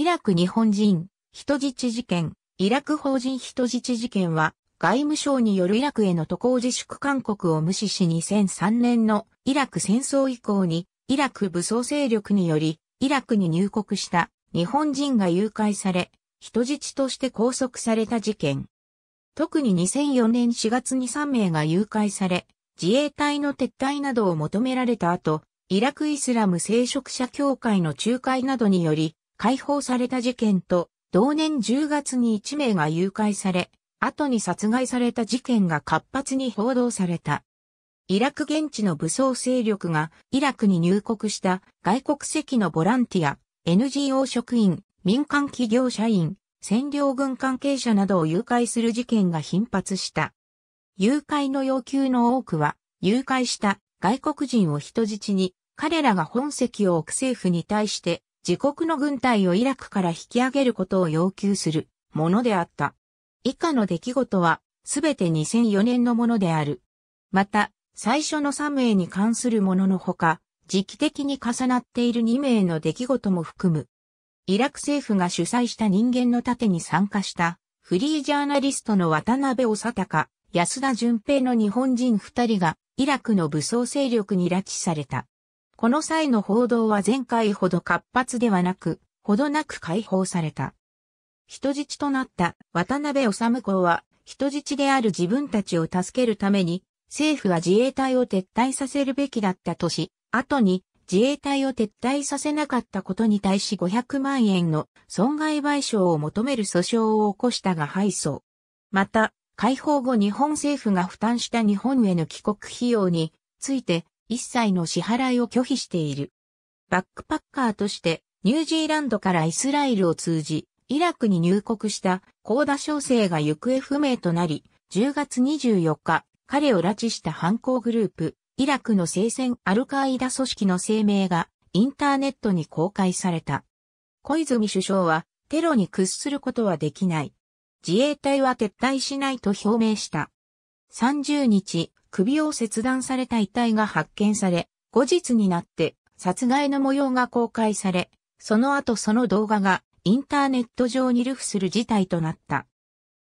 イラク日本人、人質事件、イラク法人人質事件は、外務省によるイラクへの渡航自粛勧告を無視し2003年のイラク戦争以降に、イラク武装勢力により、イラクに入国した日本人が誘拐され、人質として拘束された事件。特に2004年4月に3名が誘拐され、自衛隊の撤退などを求められた後、イラクイスラム聖職者協会の仲介などにより、解放された事件と、同年10月に1名が誘拐され、後に殺害された事件が活発に報道された。イラク現地の武装勢力がイラクに入国した外国籍のボランティア、NGO 職員、民間企業社員、占領軍関係者などを誘拐する事件が頻発した。誘拐の要求の多くは、誘拐した外国人を人質に、彼らが本籍を置く政府に対して自国の軍隊をイラクから引き上げることを要求するものであった。以下の出来事は、すべて2004年のものである。また、最初の3名に関するもののほか、時期的に重なっている2名の出来事も含む。イラク政府が主催した人間の盾に参加した、フリージャーナリストの渡辺正隆、安田淳平の日本人2人が、イラクの武装勢力に拉致された。この際の報道は前回ほど活発ではなく、ほどなく解放された。人質となった渡辺治公は、人質である自分たちを助けるために、政府は自衛隊を撤退させるべきだったとし、後に自衛隊を撤退させなかったことに対し500万円の損害賠償を求める訴訟を起こしたが敗訴。また、解放後日本政府が負担した日本への帰国費用について一切の支払いを拒否している。バックパッカーとしてニュージーランドからイスラエルを通じ、イラクに入国した高田小生が行方不明となり、10月24日、彼を拉致した犯行グループ、イラクの聖戦アルカイダ組織の声明がインターネットに公開された。小泉首相はテロに屈することはできない。自衛隊は撤退しないと表明した。30日、首を切断された遺体が発見され、後日になって殺害の模様が公開され、その後その動画がインターネット上に流布する事態となった。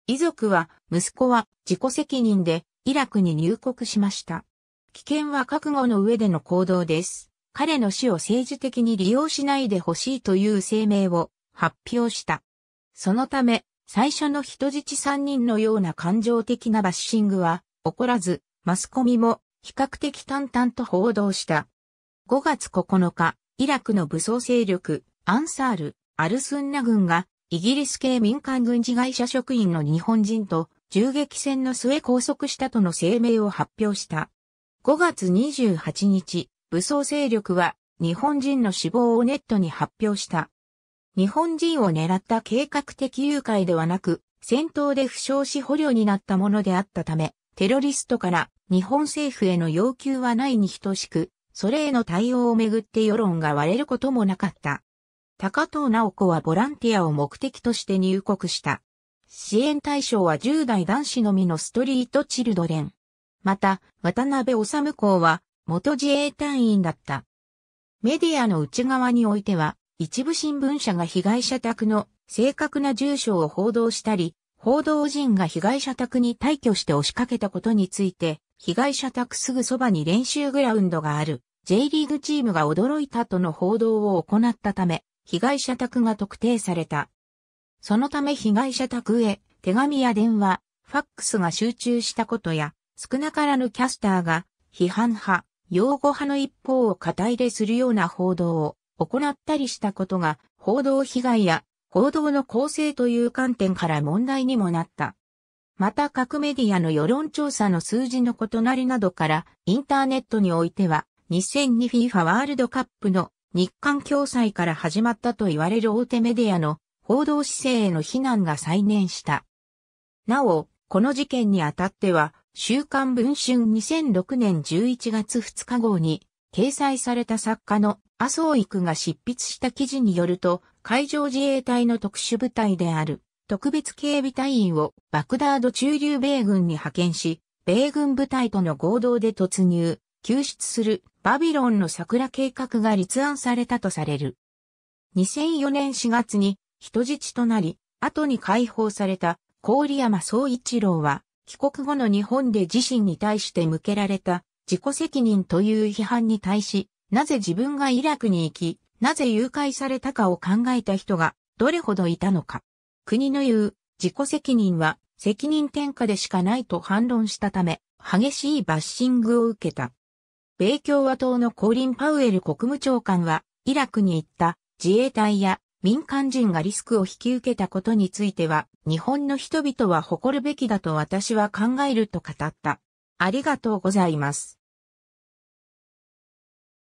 遺族は、息子は自己責任でイラクに入国しました。危険は覚悟の上での行動です。彼の死を政治的に利用しないでほしいという声明を発表した。そのため、最初の人質3人のような感情的なバッシングは起こらず、マスコミも比較的淡々と報道した。5月9日、イラクの武装勢力、アンサール、アルスンナ軍が、イギリス系民間軍事会社職員の日本人と銃撃戦の末拘束したとの声明を発表した。5月28日、武装勢力は日本人の死亡をネットに発表した。日本人を狙った計画的誘拐ではなく、戦闘で負傷し捕虜になったものであったため、テロリストから日本政府への要求はないに等しく、それへの対応をめぐって世論が割れることもなかった。高藤直子はボランティアを目的として入国した。支援対象は10代男子のみのストリートチルドレン。また、渡辺治公は元自衛隊員だった。メディアの内側においては、一部新聞社が被害者宅の正確な住所を報道したり、報道陣が被害者宅に退去して押しかけたことについて、被害者宅すぐそばに練習グラウンドがある J リーグチームが驚いたとの報道を行ったため、被害者宅が特定された。そのため被害者宅へ手紙や電話、ファックスが集中したことや、少なからぬキャスターが批判派、擁護派の一方を肩入れするような報道を行ったりしたことが報道被害や報道の構成という観点から問題にもなった。また各メディアの世論調査の数字の異なりなどから、インターネットにおいては、2002FIFA ワールドカップの日韓共催から始まったと言われる大手メディアの報道姿勢への非難が再燃した。なお、この事件にあたっては、週刊文春2006年11月2日号に、掲載された作家の麻生育が執筆した記事によると、海上自衛隊の特殊部隊である特別警備隊員をバクダード駐留米軍に派遣し、米軍部隊との合同で突入、救出するバビロンの桜計画が立案されたとされる。2004年4月に人質となり、後に解放された郡山総一郎は、帰国後の日本で自身に対して向けられた自己責任という批判に対し、なぜ自分がイラクに行き、なぜ誘拐されたかを考えた人がどれほどいたのか。国の言う自己責任は責任転嫁でしかないと反論したため、激しいバッシングを受けた。米共和党のコーリン・パウエル国務長官は、イラクに行った自衛隊や民間人がリスクを引き受けたことについては、日本の人々は誇るべきだと私は考えると語った。ありがとうございます。